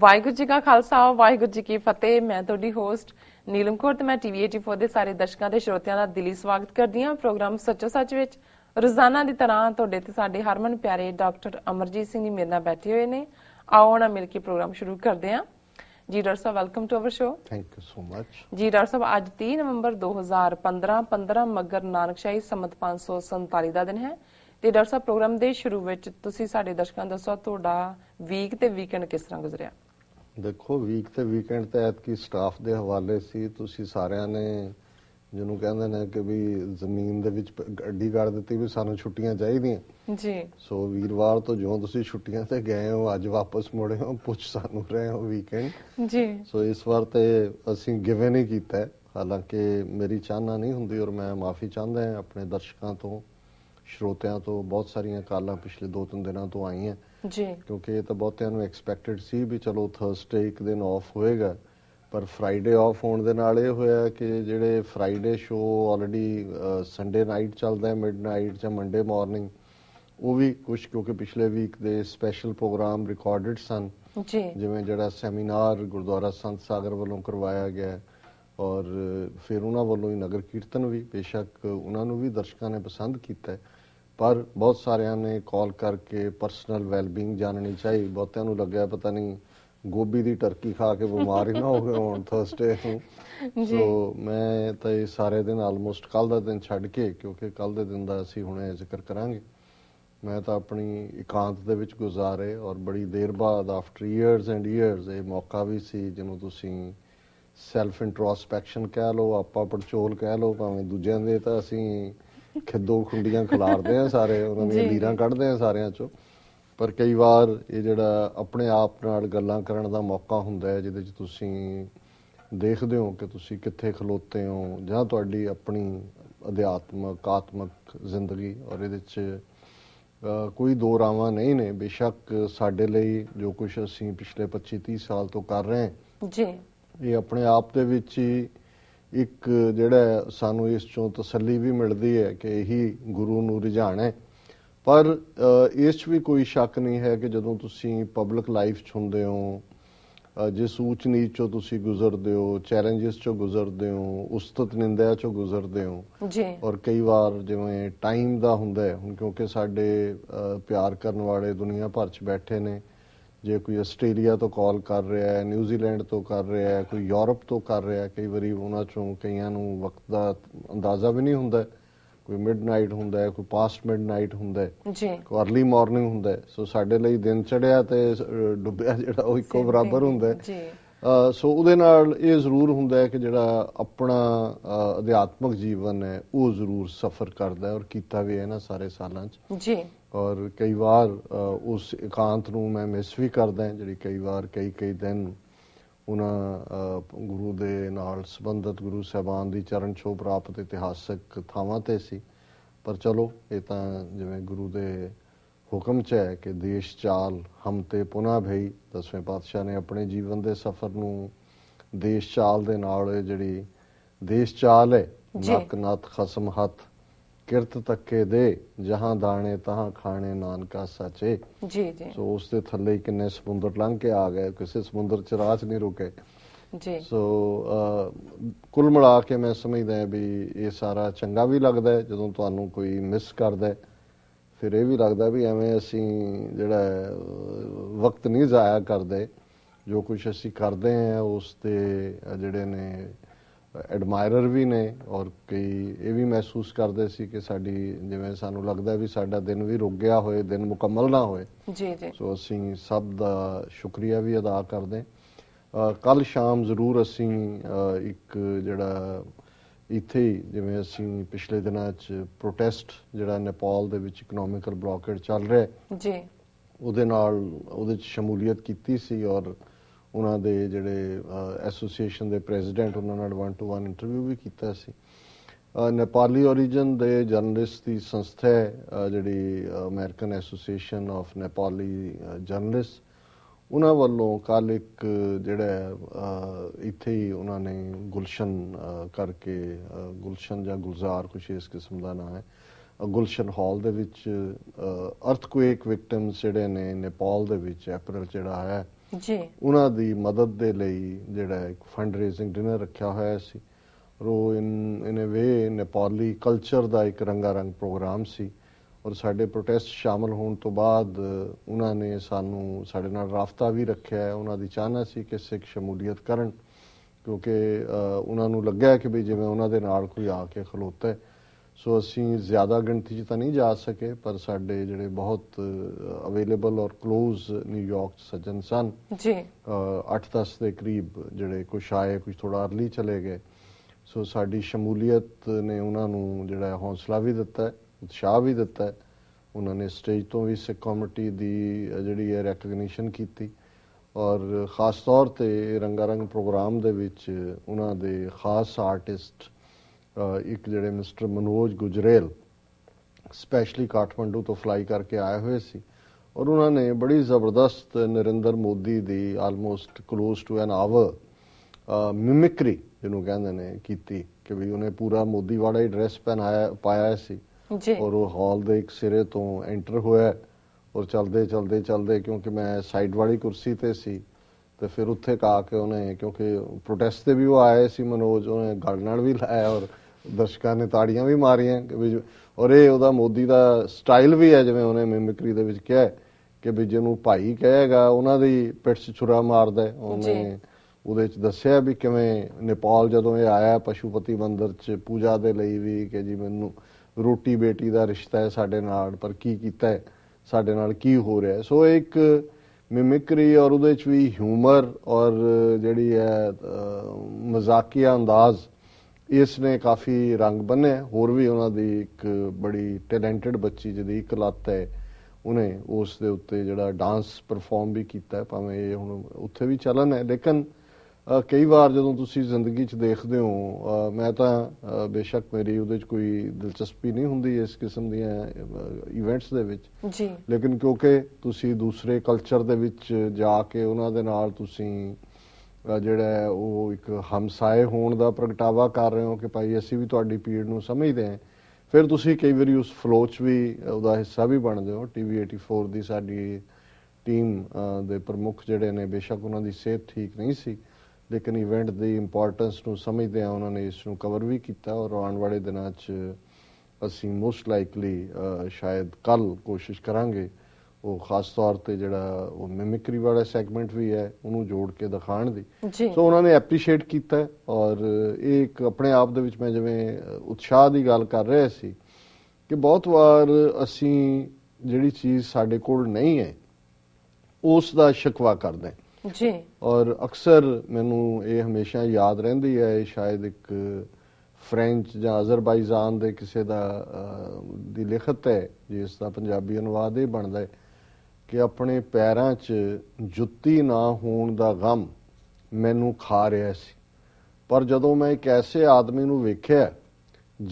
ਵਾਹਿਗੁਰੂ ਜੀ ਕਾ ਖਾਲਸਾ ਵਾਹਿਗੁਰੂ ਜੀ ਕੀ ਫਤਿਹ ਮੈਂ ਤੁਹਾਡੀ ਹੋਸਟ ਨੀਲਮ ਕੌਰ ਤੇ ਮੈਂ ਟੀਵੀ 84 ਦੇ ਸਾਰੇ ਦਰਸ਼ਕਾਂ ਤੇ ਸਰੋਤਿਆਂ ਦਾ ਦਿਲੀ ਸਵਾਗਤ ਕਰਦੀ ਹਾਂ ਪ੍ਰੋਗਰਾਮ ਸੱਚੋ ਸੱਚ ਵਿੱਚ ਰੋਜ਼ਾਨਾ ਦੀ ਤਰ੍ਹਾਂ ਤੁਹਾਡੇ ਤੇ ਸਾਡੇ ਹਰਮਨ ਪਿਆਰੇ ਡਾਕਟਰ ਅਮਰਜੀਤ ਸਿੰਘ ਜੀ ਮੇਰੇ ਨਾਲ ਬੈਠੇ ਹੋਏ ਨੇ ਆਓ ਨਾ ਮਿਲ ਕੇ ਪ੍ਰੋਗਰਾਮ ਸ਼ੁਰੂ ਕਰਦੇ ਹਾਂ ਜੀ ਡਾਕਟਰ ਸਾਹਿਬ welcome to our show thank you so much ਜੀ ਡਾਕਟਰ ਸਾਹਿਬ ਅੱਜ 3 ਨਵੰਬਰ 2015 15 ਮਗਰ ਨਾਨਕਸ਼ਾਹੀ ਸਮਤ 547 ਦਾ ਦਿਨ ਹੈ ਤੇ ਡਾਕਟਰ ਸਾਹਿਬ ਪ੍ਰੋਗਰਾਮ ਦੇ ਸ਼ੁਰੂ ਵਿੱਚ ਤੁਸੀਂ ਸਾਡੇ ਦਰਸ਼ਕਾਂ ਦੱਸੋ ਤੁਹਾਡਾ ਵੀਕ ਤੇ ਵੀਕਐਂਡ ਕਿਸ ਤਰ੍ਹਾਂ ਗੁਜ਼ਰਿਆ ਦੇਖੋ ਵੀਕ ਤੇ ਵੀਕਐਂਡ ਤੇ ਐਤਕੀ ਸਟਾਫ ਦੇ ਹਵਾਲੇ ਸੀ ਤੁਸੀਂ ਸਾਰਿਆਂ ਨੇ ਜਿਹਨੂੰ ਕਹਿੰਦੇ ਨੇ ਕਿ ਵੀ ਜ਼ਮੀਨ ਦੇ ਵਿੱਚ ਗੱਡੀ ਕਰ ਦਿੱਤੀ ਵੀ ਸਾਨੂੰ ਛੁੱਟੀਆਂ ਚਾਹੀਦੀਆਂ ਜੀ ਸੋ ਵੀਰਵਾਰ ਤੋਂ ਜਿਉਂ ਤੁਸੀਂ ਛੁੱਟੀਆਂ ਤੇ ਗਏ ਹੋ ਅੱਜ ਵਾਪਸ ਮੁੜੇ ਹੋ ਪੁੱਛ ਸਾਨੂੰ ਰਹੇ ਹੋ ਵੀਕਐਂਡ ਜੀ ਸੋ ਇਸ ਵਾਰ ਤੇ ਅਸੀਂ ਗਿਵਨ ਹੀ ਕੀਤਾ ਹਾਲਾਂਕਿ ਮੇਰੀ ਚਾਹਨਾ ਨਹੀਂ ਹੁੰਦੀ ਔਰ ਮੈਂ ਮਾਫੀ ਚਾਹੁੰਦਾ ਹਾਂ ਆਪਣੇ ਦਰਸ਼ਕਾਂ ਤੋਂ ਸ਼ਰੋਤਿਆਂ ਤੋਂ ਬਹੁਤ ਸਾਰੀਆਂ ਕਾਲਾਂ ਪਿਛਲੇ 2-3 ਦਿਨਾਂ ਤੋਂ ਆਈਆਂ ਜੀ ਕਿਉਂਕਿ ਇਹ ਤਾਂ ਬਹੁਤਿਆਂ ਨੂੰ ਐਕਸਪੈਕਟਡ ਸੀ ਵੀ ਚਲੋ ਥਰਸਡੇ ਇੱਕ ਦਿਨ ਆਫ ਹੋਏਗਾ ਪਰ ਫਰਾਈਡੇ ਆਫ ਹੋਣ ਦੇ ਨਾਲ ਇਹ ਹੋਇਆ ਕਿ ਜਿਹੜੇ Friday show already Sunday night ਚੱਲਦਾ ਹੈ ਮਿਡਨਾਈਟ ਜਾਂ ਮੰਡੇ ਮਾਰਨਿੰਗ ਉਹ ਵੀ ਕੁਝ ਕਿਉਂਕਿ ਪਿਛਲੇ ਵੀਕ ਦੇ ਸਪੈਸ਼ਲ ਪ੍ਰੋਗਰਾਮ ਰਿਕਾਰਡਡ ਸਨ ਜੀ ਜਿਵੇਂ ਜਿਹੜਾ ਸੈਮੀਨਾਰ ਗੁਰਦੁਆਰਾ ਸੰਤ ਸਾਗਰ ਵੱਲੋਂ ਕਰਵਾਇਆ ਗਿਆ ਹੈ ਔਰ ਫਿਰ ਉਹਨਾਂ ਵੱਲੋਂ ਹੀ ਨਗਰ ਕੀਰਤਨ ਵੀ ਬੇਸ਼ੱਕ ਉਹਨਾਂ ਨੂੰ ਵੀ ਦਰਸ਼ਕਾਂ ਨੇ ਪਸੰਦ ਕੀਤਾ ਪਰ ਬਹੁਤ ਸਾਰਿਆਂ ਨੇ ਕਾਲ ਕਰਕੇ ਪਰਸਨਲ ਵੈਲਬੀਇੰਗ ਜਾਣਨੀ ਚਾਹੀ ਬਹੁਤਿਆਂ ਨੂੰ ਲੱਗਿਆ ਪਤਾ ਨਹੀਂ ਗੋਭੀ ਦੀ ਟਰਕੀ ਖਾ ਕੇ ਬਿਮਾਰ ਹੀ ਨਾ ਹੋ ਗਏ ਹੁਣ ਥਰਸਡੇ ਨੂੰ ਸੋ ਮੈਂ ਤਾਂ ਇਹ ਸਾਰੇ ਦਿਨ ਆਲਮੋਸਟ ਕੱਲ ਦਾ ਦਿਨ ਛੱਡ ਕੇ ਕਿਉਂਕਿ ਕੱਲ ਦੇ ਦਿਨ ਦਾ ਅਸੀਂ ਹੁਣੇ ਜ਼ਿਕਰ ਕਰਾਂਗੇ ਮੈਂ ਤਾਂ ਆਪਣੀ ਇਕਾਂਤ ਦੇ ਵਿੱਚ ਗੁਜ਼ਾਰੇ ਔਰ ਬੜੀ ਦੇਰ ਬਾਅਦ ਆਫਟਰ ਇਅਰਸ ਐਂਡ ਇਅਰਸ ਇਹ ਮੌਕਾ ਵੀ ਸੀ ਜਿਹਨੂੰ ਤੁਸੀਂ ਸੈਲਫ ਇੰਟਰੋਸਪੈਕਸ਼ਨ ਕਹਿ ਲਓ ਆਪਾ ਪਰਚੋਲ ਕਹਿ ਲਓ ਭਾਵੇਂ ਦੂਜਿਆਂ ਦੇ ਤਾਂ ਅਸੀਂ ਖਿੱਦੋ ਖੁੰਡੀਆਂ ਖਿਲਾਰਦੇ ਆ ਸਾਰੇ ਉਹਨਾਂ ਦੀਆਂ ਲੀਰਾਂ ਕੱਢਦੇ ਆ ਸਾਰਿਆਂ ਚੋਂ ਪਰ ਕਈ ਵਾਰ ਇਹ ਜਿਹੜਾ ਆਪਣੇ ਆਪ ਨਾਲ ਗੱਲਾਂ ਕਰਨ ਦਾ ਮੌਕਾ ਹੁੰਦਾ ਹੈ ਜਿਹਦੇ 'ਚ ਤੁਸੀਂ ਦੇਖਦੇ ਹੋ ਕਿ ਤੁਸੀਂ ਕਿੱਥੇ ਖਲੋਤੇ ਹੋ ਜਾਂ ਤੁਹਾਡੀ ਆਪਣੀ ਅਧਿਆਤਮਕ ਆਤਮਕ ਜ਼ਿੰਦਗੀ ਔਰ ਇਹਦੇ 'ਚ ਕੋਈ ਦੋ ਰਾਵਾਂ ਨਹੀਂ ਨੇ ਬੇਸ਼ੱਕ ਸਾਡੇ ਲਈ ਜੋ ਕੁਝ ਅਸੀਂ ਪਿਛਲੇ 25 30 ਸਾਲ ਤੋਂ ਕਰ ਰਹੇ ਹਾਂ ਜੀ ਇਹ ਆਪਣੇ ਆਪ ਦੇ ਵਿੱਚ ਹੀ ਇੱਕ ਜਿਹੜਾ ਸਾਨੂੰ ਇਸ ਚੋਂ ਤਸੱਲੀ ਵੀ ਮਿਲਦੀ ਹੈ ਕਿ ਇਹੀ ਗੁਰੂ ਨੂੰ ਰਿਝਾਣਾ ਹੈ ਪਰ ਇਸ 'ਚ ਵੀ ਕੋਈ ਸ਼ੱਕ ਨਹੀਂ ਹੈ ਕਿ ਜਦੋਂ ਤੁਸੀਂ ਪਬਲਿਕ ਲਾਈਫ 'ਚ ਹੁੰਦੇ ਹੋ ਜਿਸ ਉੱਚ ਨੀਚ ਚੋਂ ਤੁਸੀਂ ਗੁਜ਼ਰਦੇ ਹੋ ਚੈਲੰਜਸ ਚੋਂ ਗੁਜ਼ਰਦੇ ਹੋ ਉਸਤਤ ਨਿੰਦਿਆ ਚੋਂ ਗੁਜ਼ਰਦੇ ਹੋ ਜੀ ਔਰ ਕਈ ਵਾਰ ਜਿਵੇਂ ਟਾਈਮ ਦਾ ਹੁੰਦਾ ਹੈ ਕਿਉਂਕਿ ਸਾਡੇ ਪਿਆਰ ਕਰਨ ਵਾਲੇ ਦੁਨੀਆ ਭਰ 'ਚ ਬੈਠੇ ਨੇ ਜੇ ਕੋਈ ਆਸਟ੍ਰੇਲੀਆ ਤੋਂ ਕਾਲ ਕਰ ਰਿਹਾ ਹੈ ਨਿਊਜ਼ੀਲੈਂਡ ਤੋਂ ਕਰ ਰਿਹਾ ਹੈ ਕੋਈ ਯੂਰਪ ਤੋਂ ਕਰ ਰਿਹਾ ਹੈ ਕਈ ਵਾਰੀ ਉਹਨਾਂ ਚੋਂ ਕਈਆਂ ਨੂੰ ਵਕਤ ਦਾ ਅੰਦਾਜ਼ਾ ਵੀ ਨਹੀਂ ਹੁੰਦਾ ਕੋਈ ਮਿਡਨਾਈਟ ਹੁੰਦਾ ਹੈ ਕੋਈ ਪਾਸਟ ਮਿਡਨਾਈਟ ਹੁੰਦਾ ਹੈ ਜੀ ਕੋਈ अर्ਲੀ ਮਾਰਨਿੰਗ ਹੁੰਦਾ ਹੈ ਸੋ ਸਾਡੇ ਲਈ ਦਿਨ ਚੜਿਆ ਤੇ ਡੁੱਬਿਆ ਜਿਹੜਾ ਉਹ ਇੱਕੋ ਬਰਾਬਰ ਹੁੰਦਾ ਹੈ ਜੀ ਸੋ ਉਹਦੇ ਨਾਲ ਇਹ ਜ਼ਰੂਰ ਹੁੰਦਾ ਹੈ ਕਿ ਜਿਹੜਾ ਆਪਣਾ ਅਧਿਆਤਮਕ ਜੀਵਨ ਹੈ ਉਹ ਜ਼ਰੂਰ ਸਫਰ ਕਰਦਾ ਹੈ ਔਰ ਕੀਤਾ ਵੀ ਹੈ ਨਾ ਸਾਰੇ ਸਾਲਾਂ 'ਚ ਜੀ ਔਰ ਕਈ ਵਾਰ ਉਸ ਇਕਾਂਤ ਨੂੰ ਮੈਂ ਮਿਸ ਵੀ ਕਰਦਾ ਜਿਹੜੀ ਕਈ ਵਾਰ ਕਈ ਕਈ ਦਿਨ ਉਹਨਾਂ ਗੁਰੂ ਦੇ ਨਾਲ ਸੰਬੰਧਤ ਗੁਰੂ ਸਾਹਿਬਾਨ ਦੀ ਚਰਨ ਛੋਹ ਪ੍ਰਾਪਤ ਇਤਿਹਾਸਕ ਥਾਵਾਂ ਤੇ ਸੀ ਪਰ ਚਲੋ ਇਹ ਤਾਂ ਜਿਵੇਂ ਗੁਰੂ ਦੇ ਹੁਕਮ ਚ ਹੈ ਕਿ ਦੇਸ਼ ਚਾਲ ਹਮ ਤੇ ਪੁਨਾ ਭਈ ਦਸਵੇਂ ਪਾਤਸ਼ਾਹ ਨੇ ਆਪਣੇ ਜੀਵਨ ਦੇ ਸਫ਼ਰ ਨੂੰ ਦੇਸ਼ ਚਾਲ ਦੇ ਨਾਲ ਜਿਹੜੀ ਦੇਸ਼ ਚਾਲ ਹੈ ਨਕ ਨਤ ਖਸਮ ਹੱਥ ਕਿਰਤ ਤੱਕੇ ਦੇ ਜਹਾਂ ਦਾਣੇ ਤਹਾਂ ਖਾਣੇ ਨਾਨਕਾ ਸੱਚੇ ਜੀ ਜੀ ਸੋ ਉਸ ਦੇ ਥੱਲੇ ਕਿੰਨੇ ਸਮੁੰਦਰ ਲੰਘ ਕੇ ਆ ਗਏ ਕਿਸੇ ਸਮੁੰਦਰ ਚ ਰਾਤ ਨਹੀਂ ਰੁਕੇ ਜੀ ਸੋ ਕੁੱਲ ਮਿਲਾ ਕੇ ਮੈਂ ਸਮਝਦਾ ਵੀ ਇਹ ਸਾਰਾ ਚੰਗਾ ਵੀ ਲੱਗਦਾ ਜਦੋਂ ਤੁਹਾਨੂੰ ਕੋਈ ਮਿਸ ਕਰਦਾ ਫਿਰ ਇਹ ਵੀ ਲੱਗਦਾ ਵੀ ਐਵੇਂ ਅਸੀਂ ਜਿਹੜਾ ਵਕਤ ਨਹੀਂ ਜ਼ਾਇਆ ਕਰਦੇ ਜੋ ਕੁਝ ਅਸੀਂ ਕਰਦੇ ਆ ਉਸ ਤੇ ਜਿਹੜੇ ਨੇ ਐਡਮਾਇਰਰ ਵੀ ਨੇ ਔਰ ਕਈ ਇਹ ਵੀ ਮਹਿਸੂਸ ਕਰਦੇ ਸੀ ਕਿ ਸਾਡੀ ਜਿਵੇਂ ਸਾਨੂੰ ਲੱਗਦਾ ਵੀ ਸਾਡਾ ਦਿਨ ਵੀ ਰੁਕ ਗਿਆ ਹੋਏ ਦਿਨ ਮੁਕੰਮਲ ਨਾ ਹੋਏ ਜੀ ਜੀ ਸੋ ਅਸੀਂ ਸਭ ਦਾ ਸ਼ੁਕਰੀਆ ਵੀ ਅਦਾ ਕਰਦੇ ਕੱਲ ਸ਼ਾਮ ਜ਼ਰੂਰ ਅਸੀਂ ਇੱਕ ਜਿਹੜਾ ਇੱਥੇ ਜਿਵੇਂ ਅਸੀਂ ਪਿਛਲੇ ਦਿਨਾਂ 'ਚ ਪ੍ਰੋਟੈਸਟ ਜਿਹੜਾ ਨੇਪਾਲ ਦੇ ਵਿੱਚ ਇਕਨੋਮਿਕਲ ਬਲੌਕੇਡ ਚੱਲ ਰਿਹਾ ਜੀ ਉਹਦੇ ਨਾਲ ਉਹਦੇ 'ਚ ਸ਼ਮੂਲੀਅਤ ਕੀਤੀ ਸੀ ਔਰ ਉਹਨਾਂ ਦੇ ਜਿਹੜੇ ਐਸੋਸੀਏਸ਼ਨ ਦੇ ਪ੍ਰੈਜ਼ੀਡੈਂਟ ਉਹਨਾਂ ਨਾਲ 1 ਟੂ 1 ਇੰਟਰਵਿਊ ਵੀ ਕੀਤਾ ਸੀ ਨੇਪਾਲੀ origin ਦੇ ਜਰਨਲਿਸਟ ਦੀ ਸੰਸਥਾ ਜਿਹੜੀ American Association of Nepali journalist ਉਹਨਾਂ ਵੱਲੋਂ ਕੱਲ ਇੱਕ ਜਿਹੜਾ ਇੱਥੇ ਹੀ ਉਹਨਾਂ ਨੇ ਗੁਲਸ਼ਨ ਕਰਕੇ ਗੁਲਸ਼ਨ ਜਾਂ ਗੁਲਜ਼ਾਰ ਕੁਛ ਇਸ ਕਿਸਮ ਦਾ ਨਾਮ ਹੈ ਗੁਲਸ਼ਨ ਹਾਲ ਦੇ ਵਿੱਚ ਅਰਥਕੁਏਕ ਵਿਕਟਮਸ ਜਿਹੜੇ ਨੇ ਨੇਪਾਲ ਦੇ ਵਿੱਚ ਅਪ੍ਰੈਲ ਜਿਹੜਾ ਹੈ ਜੀ ਉਹਨਾਂ ਦੀ ਮਦਦ ਦੇ ਲਈ ਜਿਹੜਾ ਇੱਕ ਫੰਡ ਰੇਜ਼ਿੰਗ ਡਿਨਰ ਰੱਖਿਆ ਹੋਇਆ ਸੀ ਰੋ ਇਨ ਇਨ ਅ ਵੇ ਨੇਪਾਲੀ ਕਲਚਰ ਦਾ ਇੱਕ ਰੰਗਾ ਰੰਗ ਪ੍ਰੋਗਰਾਮ ਸੀ ਔਰ ਸਾਡੇ ਪ੍ਰੋਟੈਸਟ ਸ਼ਾਮਲ ਹੋਣ ਤੋਂ ਬਾਅਦ ਉਹਨਾਂ ਨੇ ਸਾਨੂੰ ਸਾਡੇ ਨਾਲ ਰਾਫਤਾ ਵੀ ਰੱਖਿਆ ਉਹਨਾਂ ਦੀ ਚਾਹਨਾ ਸੀ ਕਿ ਸਿੱਖ ਸ਼ਮੂਲੀਅਤ ਕਰਨ ਕਿਉਂਕਿ ਉਹਨਾਂ ਨੂੰ ਲੱਗਿਆ ਕਿ ਵੀ ਜਿਵੇਂ ਉਹਨਾਂ ਦੇ ਨਾਲ ਕੋਈ ਆ ਕੇ ਖਲੋਤਾ ਹੈ ਸੋ ਅਸੀਂ ਜ਼ਿਆਦਾ ਗਿਣਤੀ 'ਚ ਤਾਂ ਨਹੀਂ ਜਾ ਸਕੇ ਪਰ ਸਾਡੇ ਜਿਹੜੇ ਬਹੁਤ ਅਵੇਲੇਬਲ ਔਰ ক্লোਜ਼ ਨਿਊਯਾਰਕ ਸੱਜਣ ਸਨ ਜੀ 8-10 ਦੇ ਕਰੀਬ ਜਿਹੜੇ ਕੁਝ ਆਏ ਕੁਝ ਥੋੜਾ ਅਰਲੀ ਚਲੇ ਗਏ ਸੋ ਸਾਡੀ ਸ਼ਮੂਲੀਅਤ ਨੇ ਉਹਨਾਂ ਨੂੰ ਜਿਹੜਾ ਹੌਸਲਾ ਵੀ ਦਿੱਤਾ ਹੈ ਉਤਸ਼ਾਹ ਵੀ ਦਿੱਤਾ ਹੈ ਉਹਨਾਂ ਨੇ ਸਟੇਜ ਤੋਂ ਵੀ ਇਸ ਕਮਿਟੀ ਦੀ ਜਿਹੜੀ ਹੈ ਰੈਕਗਨੀਸ਼ਨ ਕੀਤੀ ਔਰ ਖਾਸ ਤੌਰ ਤੇ ਰੰਗਾਰੰਗ ਪ੍ਰੋਗਰਾਮ ਦੇ ਵਿੱਚ ਉਹਨਾਂ ਦੇ ਖਾਸ ਆਰਟਿਸਟ ਇੱਕ ਜਿਹੜੇ ਮਿਸਟਰ ਮਨੋਜ ਗੁਜਰੇਲ ਸਪੈਸ਼ਲੀ ਕਾਠਮੰਡੂ ਤੋਂ ਫਲਾਈ ਕਰਕੇ ਆਏ ਹੋਏ ਸੀ ਔਰ ਉਹਨਾਂ ਨੇ ਬੜੀ ਜ਼ਬਰਦਸਤ ਨਰਿੰਦਰ ਮੋਦੀ ਦੀ almost close to an hour mimicry ਜਿਹਨੂੰ ਕਹਿੰਦੇ ਨੇ ਕੀਤੀ ਕਿ ਵੀ ਉਹਨੇ ਪੂਰਾ ਮੋਦੀ ਵਾਲਾ ਹੀ ਡਰੈਸ ਪਹਿਨਾਇਆ ਪਾਇਆ ਸੀ ਜੀ ਔਰ ਉਹ ਹਾਲ ਦੇ ਇੱਕ ਸਿਰੇ ਤੋਂ ਐਂਟਰ ਹੋਇਆ ਔਰ ਚਲਦੇ ਚਲਦੇ ਚਲਦੇ ਕਿਉਂਕਿ ਮੈਂ ਸਾਈਡ ਵਾਲੀ ਕੁਰਸੀ ਤੇ ਸੀ ਤੇ ਫਿਰ ਉੱਥੇ ਕਾ ਕੇ ਉਹਨੇ ਕਿਉਂਕਿ ਪ੍ਰੋਟੈਸਟ ਤੇ ਵੀ ਉਹ ਆਏ ਸੀ ਮਨੋਜ ਉਹਨੇ ਗੱਲ ਨਾਲ ਵੀ ਲਾਇਆ ਔਰ ਦਰਸ਼ਕਾਂ ਨੇ ਤਾੜੀਆਂ ਵੀ ਮਾਰੀਆਂ ਕਿ ਔਰ ਇਹ ਉਹਦਾ ਮੋਦੀ ਦਾ ਸਟਾਈਲ ਵੀ ਹੈ ਜਿਵੇਂ ਉਹਨੇ ਮਿਮਿਕਰੀ ਦੇ ਵਿੱਚ ਕਿਹਾ ਕਿ ਵੀ ਜਿਹਨੂੰ ਭਾਈ ਕਹੇਗਾ ਉਹਨਾਂ ਦੀ ਪਿੱਠ 'ਚ ਛੁਰਾ ਮਾਰਦਾ ਉਹਨੇ ਉਹਦੇ 'ਚ ਦੱਸਿਆ ਵੀ ਕਿਵੇਂ ਨੇਪਾਲ ਜਦੋਂ ਇਹ ਆਇਆ ਪਸ਼ੂਪਤੀ ਮੰਦਿਰ 'ਚ ਪੂਜਾ ਦੇ ਲਈ ਵੀ ਕਿ ਜੀ ਮੈਨੂੰ ਰੋਟੀ ਬੇਟੀ ਦਾ ਰਿਸ਼ਤਾ ਹੈ ਸਾਡੇ ਨਾਲ ਪਰ ਕੀ ਕੀਤਾ ਸਾਡੇ ਨਾਲ ਕੀ ਹੋ ਰਿਹਾ ਸੋ ਇੱਕ ਮਿਮਿਕਰੀ ਔਰ ਉਹਦੇ ਚ ਵੀ ਹਿਊਮਰ ਔਰ ਜਿਹੜੀ ਹੈ ਮਜ਼ਾਕੀਆ ਅੰਦਾਜ਼ ਇਸ ਨੇ ਕਾਫੀ ਰੰਗ ਬੰਨੇ ਹੋਰ ਵੀ ਉਹਨਾਂ ਦੀ ਇੱਕ ਬੜੀ ਟੈਲੈਂਟਡ ਬੱਚੀ ਜਿਹਦੀ ਇੱਕ ਲੱਤ ਹੈ ਉਹਨੇ ਉਸ ਦੇ ਉੱਤੇ ਜਿਹੜਾ ਡਾਂਸ ਪਰਫਾਰਮ ਵੀ ਕੀਤਾ ਭਾਵੇਂ ਇਹ ਹੁਣ ਉੱਥੇ ਵੀ ਚੱਲਣ ਹੈ ਲੇਕਿਨ ਕਈ ਵਾਰ ਜਦੋਂ ਤੁਸੀਂ ਜ਼ਿੰਦਗੀ 'ਚ ਦੇਖਦੇ ਹੋ ਮੈਂ ਤਾਂ ਬੇਸ਼ੱਕ ਮੇਰੀ ਉਹਦੇ 'ਚ ਕੋਈ ਦਿਲਚਸਪੀ ਨਹੀਂ ਹੁੰਦੀ ਇਸ ਕਿਸਮ ਦੀਆਂ ਇਵੈਂਟਸ ਦੇ ਵਿੱਚ ਜੀ ਲੇਕਿਨ ਕਿਉਂਕਿ ਤੁਸੀਂ ਦੂਸਰੇ ਕਲਚਰ ਦੇ ਵਿੱਚ ਜਾ ਕੇ ਉਹਨਾਂ ਦੇ ਨਾਲ ਤੁਸੀਂ ਜਿਹੜਾ ਉਹ ਇੱਕ ਹਮਸਾਏ ਹੋਣ ਦਾ ਪ੍ਰਗਟਾਵਾ ਕਰ ਰਹੇ ਹੋ ਕਿ ਭਾਈ ਅਸੀਂ ਵੀ ਤੁਹਾਡੀ ਪੀੜ ਨੂੰ ਸਮਝਦੇ ਹਾਂ ਫਿਰ ਤੁਸੀਂ ਕਈ ਵਾਰੀ ਉਸ ਫਲੋ 'ਚ ਵੀ ਉਹਦਾ ਹਿੱਸਾ ਵੀ ਬਣਦੇ ਹੋ ਟੀਵੀ 84 ਦੀ ਸਾਡੀ ਟੀਮ ਦੇ ਪ੍ਰਮੁੱਖ ਜਿਹੜੇ ਨੇ ਬੇਸ਼ੱਕ ਉਹਨਾਂ ਦੀ ਸਿਹਤ ਠੀਕ ਨਹੀਂ ਸੀ ਲੇਕਿਨ ਇਵੈਂਟ ਦੀ ਇੰਪੋਰਟੈਂਸ ਨੂੰ ਸਮਝਦੇ ਆ ਉਹਨਾਂ ਨੇ ਇਸ ਨੂੰ ਕਵਰ ਵੀ ਕੀਤਾ ਔਰ ਆਉਣ ਵਾਲੇ ਦਿਨਾਂ 'ਚ ਅਸੀਂ ਮੋਸਟ ਲਾਈਕਲੀ ਸ਼ਾਇਦ ਕੱਲ ਕੋਸ਼ਿਸ਼ ਕਰਾਂਗੇ ਉਹ ਖਾਸ ਤੌਰ ਤੇ ਜਿਹੜਾ ਉਹ ਮਿਮਿਕਰੀ ਵਾਲਾ ਸੈਗਮੈਂਟ ਵੀ ਹੈ ਉਹਨੂੰ ਜੋੜ ਕੇ ਦਿਖਾਣ ਦੀ ਸੋ ਉਹਨਾਂ ਨੇ ਐਪਰੀਸ਼ੀਏਟ ਕੀਤਾ ਔਰ ਇਹ ਇੱਕ ਆਪਣੇ ਆਪ ਦੇ ਵਿੱਚ ਮੈਂ ਜਿਵੇਂ ਉਤਸ਼ਾਹ ਦੀ ਗੱਲ ਕਰ ਰਿਹਾ ਸੀ ਕਿ ਬਹੁਤ ਵਾਰ ਅਸੀਂ ਜਿਹੜੀ ਚੀਜ਼ ਸਾਡੇ ਕੋਲ ਨਹੀਂ ਹੈ ਉਸ ਦਾ ਸ਼ਿਕਵਾ ਕਰਦੇ ਜੀ ਔਰ ਅਕਸਰ ਮੈਨੂੰ ਇਹ ਹਮੇਸ਼ਾ ਯਾਦ ਰਹਿੰਦੀ ਹੈ ਸ਼ਾਇਦ ਇੱਕ ਫ੍ਰੈਂਚ ਜਾਂ ਅਜ਼ਰਬਾਈਜ਼ਾਨ ਦੇ ਕਿਸੇ ਦਾ ਦੀ ਲਿਖਤ ਹੈ ਜਿਸ ਦਾ ਪੰਜਾਬੀ ਅਨੁਵਾਦ ਇਹ ਬਣਦਾ ਹੈ ਕਿ ਆਪਣੇ ਪੈਰਾਂ 'ਚ ਜੁੱਤੀ ਨਾ ਹੋਣ ਦਾ ਗਮ ਮੈਨੂੰ ਖਾ ਰਿਹਾ ਸੀ ਪਰ ਜਦੋਂ ਮੈਂ ਇੱਕ ਐਸੇ ਆਦਮੀ ਨੂੰ ਵੇਖਿਆ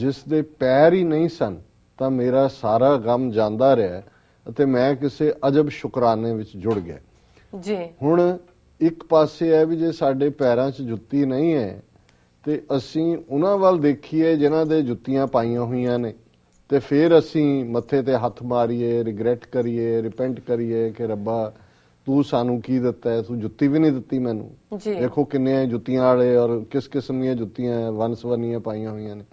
ਜਿਸ ਦੇ ਪੈਰ ਹੀ ਨਹੀਂ ਸਨ ਤਾਂ ਮੇਰਾ ਸਾਰਾ ਗਮ ਜਾਂਦਾ ਰਿਹਾ ਅਤੇ ਮੈਂ ਕਿਸੇ ਅਜਬ ਸ਼ੁਕਰਾਨੇ ਵਿੱਚ ਜੁੜ ਗਿਆ ਜੀ ਹੁਣ ਇੱਕ ਪਾਸੇ ਹੈ ਵੀ ਜੇ ਸਾਡੇ ਪੈਰਾਂ 'ਚ ਜੁੱਤੀ ਨਹੀਂ ਹੈ ਤੇ ਅਸੀਂ ਉਹਨਾਂ ਵੱਲ ਦੇਖੀਏ ਜਿਨ੍ਹਾਂ ਦੇ ਜੁੱਤੀਆਂ ਪਾਈਆਂ ਹੋਈਆਂ ਨੇ ਤੇ ਫਿਰ ਅਸੀਂ ਮੱਥੇ ਤੇ ਹੱਥ ਮਾਰੀਏ ਰਿਗਰੈਟ ਕਰੀਏ ਰਿਪੈਂਟ ਕਰੀਏ ਕਿ ਰੱਬਾ ਤੂੰ ਸਾਨੂੰ ਕੀ ਦਿੱਤਾ ਹੈ ਤੂੰ ਜੁੱਤੀ ਵੀ ਨਹੀਂ ਦਿੱਤੀ ਮੈਨੂੰ ਦੇਖੋ ਕਿੰਨੇ ਆ ਜੁੱਤੀਆਂ ਵਾਲੇ ਔਰ ਕਿਸ ਕਿਸਮ ਦੀਆਂ ਜੁੱਤੀਆਂ ਵਨਸਵਨੀਆਂ ਪਾਈਆਂ ਹੋਈਆਂ ਨੇ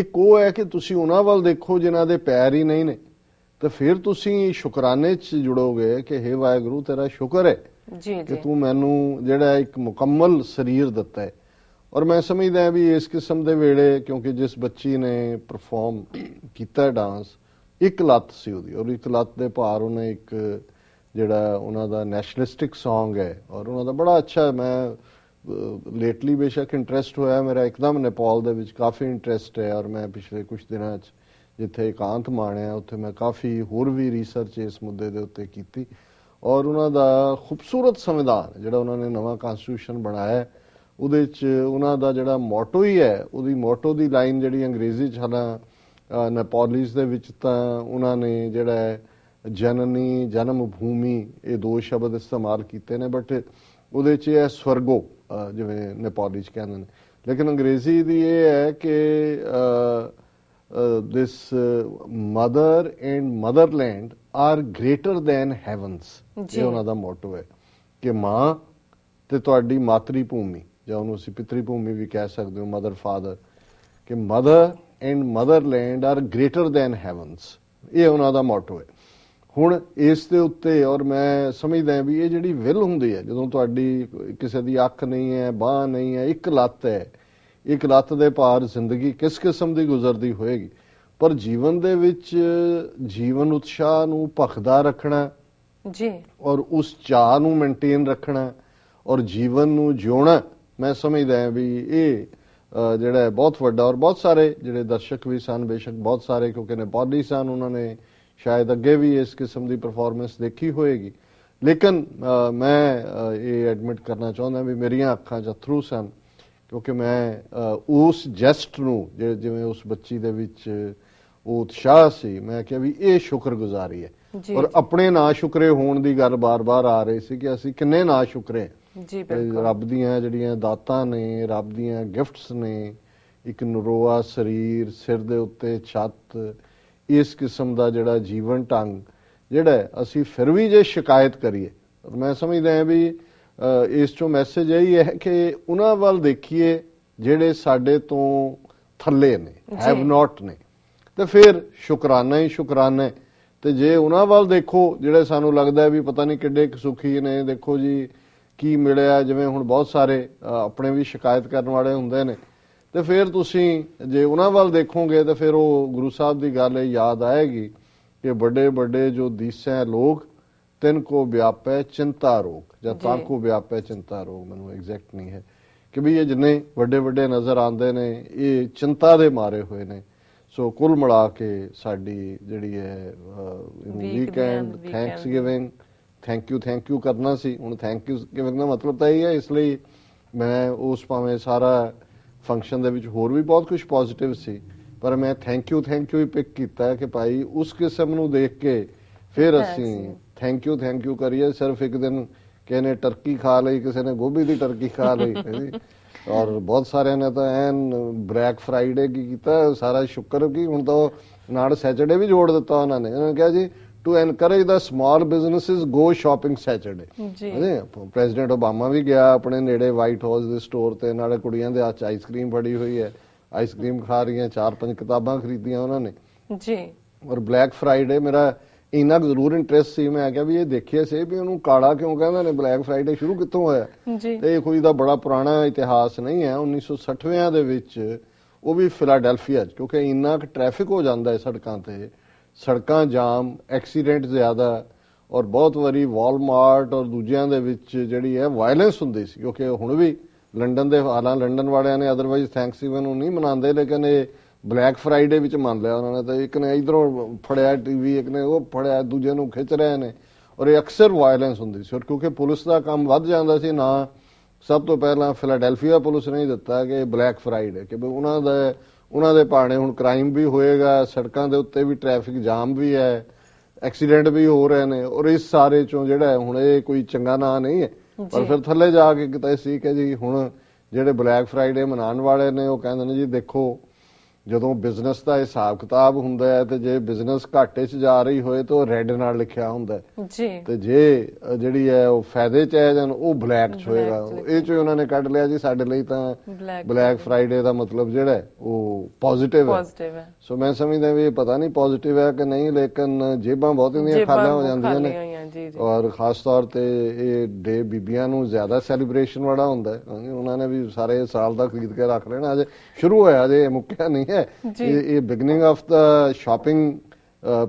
ਇੱਕ ਉਹ ਹੈ ਕਿ ਤੁਸੀਂ ਉਹਨਾਂ ਵੱਲ ਦੇਖੋ ਜਿਨ੍ਹਾਂ ਦੇ ਪੈਰ ਹੀ ਨਹੀਂ ਨੇ ਤੇ ਫਿਰ ਤੁਸੀਂ ਸ਼ੁਕਰਾਨੇ 'ਚ ਜੁੜੋਗੇ ਕਿ हे ਵਾਹਿਗੁਰੂ ਤੇਰਾ ਸ਼ੁਕਰ ਹੈ ਜੀ ਜੀ ਕਿ ਤੂੰ ਮੈਨੂੰ ਜਿਹੜਾ ਇੱਕ ਮੁਕੰਮਲ ਸਰੀਰ ਦਿੱਤਾ ਹੈ ਔਰ ਮੈਂ ਸਮਝਦਾ ਵੀ ਇਸ ਕਿਸਮ ਦੇ ਵੇਲੇ ਕਿਉਂਕਿ ਜਿਸ ਬੱਚੀ ਨੇ ਪਰਫਾਰਮ ਕੀਤਾ ਡਾਂਸ ਇੱਕ ਲੱਤ ਸੀ ਉਹਦੀ ਔਰ ਇੱਕ ਲੱਤ ਦੇ ਭਾਰ ਉਹਨੇ ਇੱਕ ਜਿਹੜਾ ਉਹਨਾਂ ਦਾ ਨੈਸ਼ਨਲਿਸਟਿਕ Song ਹੈ ਔਰ ਉਹਨਾਂ ਦਾ ਬੜਾ ਅੱਛਾ ਮੈਂ ਲੇਟਲੀ ਬੇਸ਼ੱਕ ਇੰਟਰਸਟ ਹੋਇਆ ਮੇਰਾ ਇੱਕਦਮ ਨੇਪਾਲ ਦੇ ਵਿੱਚ ਕਾਫੀ ਇੰਟਰਸਟ ਹੈ ਔਰ ਮੈਂ ਪਿਛਲੇ ਕੁਝ ਦਿਨਾਂ 'ਚ ਜਿੱਥੇ ਇਕਾਂਤ ਮਾਣਿਆ ਉੱਥੇ ਮੈਂ ਕਾਫੀ ਹੋਰ ਵੀ ਰਿਸਰਚ ਇਸ ਮੁੱਦੇ ਦੇ ਉੱਤੇ ਕੀਤੀ ਔਰ ਉਹਨਾਂ ਦਾ ਖੂਬਸੂਰਤ ਸੰਵਿਧਾਨ ਜਿਹੜਾ ਉਹਨਾਂ ਨੇ ਨਵਾਂ ਕਨਸਟੀਟਿਊਸ਼ਨ ਬਣਾਇਆ ਉਹਦੇ 'ਚ ਉਹਨਾਂ ਦਾ ਜਿਹੜਾ ਮੋਟੋ ਹੀ ਹੈ ਉਹਦੀ ਮੋਟੋ ਦੀ ਲਾਈਨ ਜਿਹੜੀ ਅੰਗਰੇਜ਼ੀ 'ਚ ਹਨਾ ਨੈਪੋਲਿਸ ਦੇ ਵਿੱਚ ਤਾਂ ਉਹਨਾਂ ਨੇ ਜਿਹੜਾ ਜਨਨੀ ਜਨਮ ਭੂਮੀ ਇਹ ਦੋ ਸ਼ਬਦ ਇਸਤੇਮਾਲ ਕੀਤੇ ਨੇ ਬਟ ਉਹਦੇ 'ਚ ਹੈ ਸਵਰਗੋ ਜਿਵੇਂ ਨੈਪੋਲੀਸ ਕਹਿੰਦੇ ਨੇ ਲੇਕਿਨ ਅੰਗਰੇਜ਼ੀ ਦੀ ਇਹ ਹੈ ਕਿ this mother and motherland are greater than heavens ਇਹ ਉਹਨਾਂ ਦਾ ਮੋਟੋ ਹੈ ਕਿ ਮਾਂ ਤੇ ਤੁਹਾਡੀ ਮਾਤਰੀ ਭੂਮੀ ਜਾਂ ਉਹਨੂੰ ਅਸੀਂ ਪਿਤਰੀ ਭੂਮੀ ਵੀ ਕਹਿ ਸਕਦੇ ਹਾਂ ਮਦਰ ਫਾਦਰ ਕਿ mother and motherland are greater than heavens ਇਹ ਉਹਨਾਂ ਦਾ ਮੋਟੋ ਹੈ ਹੁਣ ਇਸ ਦੇ ਉੱਤੇ ਔਰ ਮੈਂ ਸਮਝਦਾ ਵੀ ਇਹ ਜਿਹੜੀ ਵਿਲ ਹੁੰਦੀ ਹੈ ਜਦੋਂ ਤੁਹਾਡੀ ਕਿਸੇ ਦੀ ਅੱਖ ਨਹੀਂ ਹੈ ਬਾਹ ਨਹੀਂ ਹੈ ਇੱਕ ਲੱਤ ਹੈ ਇੱਕ ਲੱਤ ਦੇ ਪਾਰ ਜ਼ਿੰਦਗੀ ਕਿਸ ਕਿਸਮ ਦੀ ਗੁਜ਼ਰਦੀ ਹੋਏਗੀ ਪਰ ਜੀਵਨ ਦੇ ਵਿੱਚ ਜੀਵਨ ਉਤਸ਼ਾਹ ਨੂੰ ਭਖਦਾ ਰੱਖਣਾ ਜੀ ਔਰ ਉਸ ਚਾਹ ਨੂੰ ਮੇਨਟੇਨ ਰੱਖਣਾ ਔਰ ਜੀਵਨ ਨੂੰ ਜਿਉਣਾ ਮੈਂ ਸਮਝਦਾ ਹਾਂ ਵੀ ਇਹ ਜਿਹੜਾ ਬਹੁਤ ਵੱਡਾ ਔਰ ਬਹੁਤ ਸਾਰੇ ਜਿਹੜੇ ਦਰਸ਼ਕ ਵੀ ਸਨ ਬੇਸ਼ੱਕ ਬਹੁਤ ਸਾਰੇ ਕਿਉਂਕਿ ਨੇਪਾਲੀ ਸਨ ਉਹਨਾਂ ਨੇ ਸ਼ਾਇਦ ਅੱਗੇ ਵੀ ਇਸ ਕਿਸਮ ਦੀ ਪਰਫਾਰਮੈਂਸ ਦੇਖੀ ਹੋਏਗੀ ਲੇਕਿਨ ਮੈਂ ਇਹ ਐਡਮਿਟ ਕਰਨਾ ਚਾਹੁੰਦਾ ਵੀ ਮੇਰੀਆਂ ਅੱਖਾਂ 'ਚ ਥਰੂ ਸਨ ਕਿਉਂਕਿ ਮੈਂ ਉਸ ਜੈਸਟ ਨੂੰ ਜਿਵੇਂ ਉਸ ਬੱਚੀ ਦੇ ਵਿੱਚ ਉਤਸ਼ਾਹ ਸੀ ਮੈਂ ਕਿਹਾ ਵੀ ਇਹ ਸ਼ੁਕਰਗੁਜ਼ਾਰੀ ਹੈ ਔਰ ਆਪਣੇ ਨਾ ਸ਼ੁਕਰੇ ਹੋਣ ਦੀ ਗੱਲ ਬਾਰ-ਬਾਰ ਆ ਰਹੀ ਸੀ ਕਿ ਅਸੀਂ ਕਿੰਨੇ ਨਾ ਸ਼ੁਕਰੇ ਜੀ ਬਿਲਕੁਲ ਰੱਬ ਦੀਆਂ ਜਿਹੜੀਆਂ ਦਾਤਾਂ ਨੇ ਰੱਬ ਦੀਆਂ ਗਿਫਟਸ ਨੇ ਇੱਕ ਨਰੋਆ ਸਰੀਰ ਸਿਰ ਦੇ ਉੱਤੇ ਛੱਤ ਇਸ ਕਿਸਮ ਦਾ ਜਿਹੜਾ ਜੀਵਨ ਟੰਗ ਜਿਹੜਾ ਅਸੀਂ ਫਿਰ ਵੀ ਜੇ ਸ਼ਿਕਾਇਤ ਕਰੀਏ ਮੈਂ ਸਮਝਦਾ ਹਾਂ ਵੀ ਇਸ ਚੋਂ ਮੈਸੇਜ ਇਹ ਹੈ ਕਿ ਉਹਨਾਂ ਵੱਲ ਦੇਖੀਏ ਜਿਹੜੇ ਸਾਡੇ ਤੋਂ ਥੱਲੇ ਨੇ ਹੈਵ ਨਾਟ ਨੇ ਤੇ ਫਿਰ ਸ਼ੁਕਰਾਨਾ ਹੀ ਸ਼ੁਕਰਾਨਾ ਹੈ ਤੇ ਜੇ ਉਹਨਾਂ ਵੱਲ ਦੇਖੋ ਜਿਹੜੇ ਸਾਨੂੰ ਲੱਗਦਾ ਵੀ ਪਤਾ ਨਹੀਂ ਕਿੱਡੇ ਸੁਖੀ ਨੇ ਦੇਖੋ ਜੀ ਕੀ ਮਿਲਿਆ ਜਿਵੇਂ ਹੁਣ ਬਹੁਤ ਸਾਰੇ ਆਪਣੇ ਵੀ ਸ਼ਿਕਾਇਤ ਕਰਨ ਵਾਲੇ ਹੁੰਦੇ ਨੇ ਤੇ ਫਿਰ ਤੁਸੀਂ ਜੇ ਉਹਨਾਂ ਵੱਲ ਦੇਖੋਗੇ ਤਾਂ ਫਿਰ ਉਹ ਗੁਰੂ ਸਾਹਿਬ ਦੀ ਗੱਲ ਯਾਦ ਆਏਗੀ ਕਿ ਵੱਡੇ ਵੱਡੇ ਜੋ ਦੀਸੇ ਲੋਕ ਤਿੰਨ ਕੋ ਵਿਆਪੈ ਚਿੰਤਾ ਰੋਗ ਜਾਂ ਤਾਂ ਕੋ ਵਿਆਪੈ ਚਿੰਤਾ ਰੋਗ ਮੈਨੂੰ ਐਗਜ਼ੈਕਟ ਨਹੀਂ ਹੈ ਕਿ ਵੀ ਇਹ ਜਿੰਨੇ ਵੱਡੇ ਵੱਡੇ ਨਜ਼ਰ ਆਉਂਦੇ ਨੇ ਇਹ ਚਿੰਤਾ ਦੇ ਮਾਰੇ ਹੋਏ ਨੇ ਸੋ ਕੁੱਲ ਮਿਲਾ ਕੇ ਸਾਡੀ ਜਿਹੜੀ ਹੈ weekend Thanksgiving thank you thank you ਕਰਨਾ ਸੀ ਹੁਣ ਥੈਂਕ ਯੂ ਗਿਵਿੰਗ ਦਾ ਮਤਲਬ ਤਾਂ ਇਹ ਹੈ ਇਸ ਲਈ ਮੈਂ ਉਸ ਭਾਵੇਂ ਸਾਰਾ ਫੰਕਸ਼ਨ ਦੇ ਵਿੱਚ ਹੋਰ ਵੀ ਬਹੁਤ ਕੁਝ ਪੋਜ਼ਿਟਿਵ ਸੀ ਪਰ ਮੈਂ ਥੈਂਕ ਯੂ ਥੈਂਕ ਯੂ ਹੀ ਪਿਕ ਕੀਤਾ ਕਿ ਭਾਈ ਉਸ ਕਿਸਮ ਨੂੰ ਦੇਖ ਕੇ ਫਿਰ ਅਸੀਂ ਥੈਂਕ ਯੂ ਥੈਂਕ ਯੂ ਕਰੀਏ ਸਿਰਫ ਇੱਕ ਦਿਨ ਕਿਸੇ ਨੇ ਟਰਕੀ ਖਾ ਲਈ ਕਿਸੇ ਨੇ ਗੋਭੀ ਦੀ ਟਰਕੀ ਖਾ ਲਈ ਔਰ ਬਹੁਤ ਸਾਰਿਆਂ ਨੇ ਤਾਂ ਐਨ ਬ੍ਰੈਕ ਫਰਾਈਡੇ ਕੀ ਕੀਤਾ ਸਾਰਾ ਸ਼ੁਕਰ ਕੀ ਹੁਣ ਤਾਂ ਨਾਲ ਸੈਚਰਡੇ ਵੀ ਜੋੜ ਦਿੱਤਾ ਉਹਨਾਂ ਨੇ ਉਹਨਾਂ ਨੇ ਕਿਹਾ ਜੀ ਟੂ ਐਨਕਰੇਜ ਦਾ small businesses go shopping Saturday ਜੀ ਪ੍ਰੈਜ਼ੀਡੈਂਟ ਓਬਾਮਾ ਵੀ ਗਿਆ ਆਪਣੇ ਨੇੜੇ ਵਾਈਟ ਹਾਊਸ ਦੇ ਸਟੋਰ ਤੇ ਨਾਲੇ ਕੁੜੀਆਂ ਦੇ ਹੱਥ ਆਈਸਕ੍ਰੀਮ ਫੜੀ ਹੋਈ ਹੈ ਆਈਸਕ੍ਰੀਮ ਖਾ ਰਹੀਆਂ ਚਾਰ ਪੰਜ ਕਿਤਾਬਾਂ ਖਰੀਦੀਆਂ ਉਹਨਾਂ ਨੇ ਜੀ ਔਰ ਬਲੈਕ ਫਰਾਈਡੇ ਮੇਰਾ ਇੰਨਾ ਜ਼ਰੂਰ ਇੰਟਰਸਟ ਸੀ ਮੈਂ ਆ ਗਿਆ ਵੀ ਇਹ ਦੇਖਿਆ ਸੀ ਵੀ ਉਹਨੂੰ ਕਾਲਾ ਕਿਉਂ ਕਹਿੰਦੇ ਨੇ ਬਲੈਕ ਫਰਾਈਡੇ ਸ਼ੁਰੂ ਕਿੱਥੋਂ ਹੋਇਆ ਤੇ ਇਹ ਕੋਈ ਦਾ ਬੜਾ ਪੁਰਾਣਾ ਇਤਿਹਾਸ ਨਹੀਂ ਹੈ 1960ਵਿਆਂ ਦੇ ਵਿੱਚ ਉਹ ਵੀ ਫਿਲਾਡੈਲਫੀਆ ਕਿਉਂਕਿ ਇੰਨਾ ਕਿ ਟ੍ਰੈਫਿਕ ਹੋ ਜਾਂਦਾ ਹੈ ਸੜਕਾਂ ਤੇ ਸੜਕਾਂ ਜਾਮ ਐਕਸੀਡੈਂਟ ਜ਼ਿਆਦਾ ਔਰ ਬਹੁਤ ਵਾਰੀ ਵਾਲਮਾਰਟ ਔਰ ਦੂਜਿਆਂ ਦੇ ਵਿੱਚ ਜਿਹੜੀ ਹੈ ਵਾਇਲੈਂਸ ਹੁੰਦੀ ਸੀ ਕਿਉਂਕਿ ਹੁਣ ਵੀ ਲੰਡਨ ਦੇ ਹਾਲਾਂ ਲੰਡਨ ਵਾਲਿਆਂ ਨੇ ਅਦਰਵਾਈਜ਼ ਥੈਂਕਸ ਇਵਨ ਨੂੰ ਨਹੀਂ ਮਨਾਉਂਦੇ ਲੇਕਿਨ ਇਹ ਬਲੈਕ ਫਰਾਈਡੇ ਵਿੱਚ ਮੰਨ ਲਿਆ ਉਹਨਾਂ ਨੇ ਤਾਂ ਇੱਕ ਨੇ ਇਧਰੋਂ ਫੜਿਆ ਟੀਵੀ ਇੱਕ ਨੇ ਉਹ ਫੜਿਆ ਦੂਜੇ ਨੂੰ ਖਿੱਚ ਰਹੇ ਨੇ ਔਰ ਇਹ ਅਕਸਰ ਵਾਇਲੈਂਸ ਹੁੰਦੀ ਸੀ ਔਰ ਕਿਉਂਕਿ ਪੁਲਿਸ ਦਾ ਕੰਮ ਵੱਧ ਜਾਂਦਾ ਸੀ ਨਾ ਸਭ ਤੋਂ ਪਹਿਲਾਂ ਫਿਲਾਡੈਲਫੀਆ ਪੁਲਿਸ ਨੇ ਦਿੱਤਾ ਕਿ ਬਲੈਕ ਫਰਾਈਡੇ ਕਿ ਉਹਨਾਂ ਦਾ ਉਹਨਾਂ ਦੇ ਪਾਣੇ ਹੁਣ ਕ੍ਰਾਈਮ ਵੀ ਹੋਏਗਾ ਸੜਕਾਂ ਦੇ ਉੱਤੇ ਵੀ ਟ੍ਰੈਫਿਕ ਜਾਮ ਵੀ ਹੈ ਐਕਸੀਡੈਂਟ ਵੀ ਹੋ ਰਹੇ ਨੇ ਔਰ ਇਸ ਸਾਰੇ ਚੋਂ ਜਿਹੜਾ ਹੁਣ ਇਹ ਕੋਈ ਚੰਗਾ ਨਾਂ ਨਹੀਂ ਹੈ ਪਰ ਫਿਰ ਥੱਲੇ ਜਾ ਕੇ ਕਿਤੇ ਸੀ ਕਿ ਜੀ ਹੁਣ ਜਿਹੜੇ ਬਲੈਕ ਫਰਾਈਡੇ ਮਨਾਉਣ ਵਾਲੇ ਨੇ ਉਹ ਕਹਿੰਦੇ ਨੇ ਜੀ ਦੇਖੋ ਜਦੋਂ ਬਿਜ਼ਨਸ ਦਾ ਹਿਸਾਬ ਕਿਤਾਬ ਹੁੰਦਾ ਹੈ ਤੇ ਜੇ ਬਿਜ਼ਨਸ ਘਾਟੇ 'ਚ ਜਾ ਰਹੀ ਹੋਏ ਤਾਂ ਰੈੱਡ ਨਾਲ ਲਿਖਿਆ ਹੁੰਦਾ ਜੀ ਤੇ ਜੇ ਜਿਹੜੀ ਹੈ ਉਹ ਫਾਇਦੇ 'ਚ ਹੈ ਜਾਂ ਉਹ ਬਲੈਕ 'ਚ ਹੋਏਗਾ ਇਹ 'ਚ ਉਹਨਾਂ ਨੇ ਕੱਢ ਲਿਆ ਜੀ ਸਾਡੇ ਲਈ ਤਾਂ ਬਲੈਕ ਫਰਾਈਡੇ ਦਾ ਮਤਲਬ ਜਿਹੜਾ ਉਹ ਪੋਜ਼ਿਟਿਵ ਹੈ ਪੋਜ਼ਿਟਿਵ ਹੈ ਸੋ ਮੈਂ ਸਮਝਦਾ ਵੀ ਇਹ ਪਤਾ ਨਹੀਂ ਪੋਜ਼ਿਟਿਵ ਹੈ ਕਿ ਨਹੀਂ ਲੇਕਿਨ ਜੇਬਾਂ ਬਹੁਤ ਇੰਦੀਆਂ ਖਾਲੀਆਂ ਹੋ ਜਾਂਦੀਆਂ ਨੇ ਜੀ ਔਰ ਖਾਸ ਤੌਰ ਤੇ ਇਹ ਡੇ ਬੀਬੀਆਂ ਨੂੰ ਜ਼ਿਆਦਾ ਸੈਲੀਬ੍ਰੇਸ਼ਨ ਵਾਲਾ ਹੁੰਦਾ ਹੈ ਉਹਨਾਂ ਨੇ ਵੀ ਸਾਰੇ ਸਾਲ ਦਾ ਖਰੀਦ ਕੇ ਰੱਖ ਲੈਣਾ ਅਜੇ ਸ਼ੁਰੂ ਹੋਇਆ ਜੇ ਮੁੱਕਿਆ ਨਹੀਂ ਹੈ ਇਹ ਇਹ ਬਿਗਨਿੰਗ ਆਫ ਦਾ ਸ਼ਾਪਿੰਗ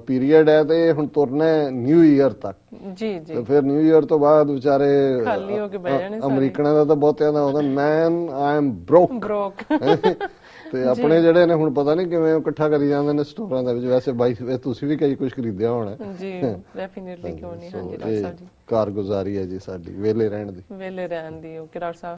ਪੀਰੀਅਡ ਹੈ ਤੇ ਹੁਣ ਤੁਰਨਾ ਨਿਊ ਈਅਰ ਤੱਕ ਜੀ ਜੀ ਤੇ ਫਿਰ ਨਿਊ ਈਅਰ ਤੋਂ ਬਾਅਦ ਵਿਚਾਰੇ ਖਾਲੀ ਹੋ ਕੇ ਬਹਿ ਜਾਣੇ ਸਾਰੇ ਅਮਰੀਕਨਾਂ ਦਾ ਤਾਂ ਬਹੁਤਿਆਂ ਦਾ ਹੁੰਦਾ man I am broke broke ਤੇ ਆਪਣੇ ਜਿਹੜੇ ਨੇ ਹੁਣ ਪਤਾ ਨਹੀਂ ਕਿਵੇਂ ਇਕੱਠਾ ਕਰੀ ਜਾਂਦੇ ਨੇ ਸਟੋਰਾਂ ਦੇ ਵਿੱਚ ਵੈਸੇ ਬਾਈ ਤੁਸੀਂ ਵੀ ਕਈ ਕੁਝ ਖਰੀਦਿਆ ਹੋਣਾ ਜੀ ਡੈਫੀਨਿਟਲੀ ਕਿਉਂ ਨਹੀਂ ਹਾਂਜੀ ਡਾਕਟਰ ਸਾਹਿਬ ਜੀ ਕਾਰਗੁਜ਼ਾਰੀ ਹੈ ਜੀ ਸਾਡੀ ਵੇਲੇ ਰਹਿਣ ਦੀ ਵੇਲੇ ਰਹਿਣ ਦੀ ਓਕੇ ਡਾਕਟਰ ਸਾਹਿਬ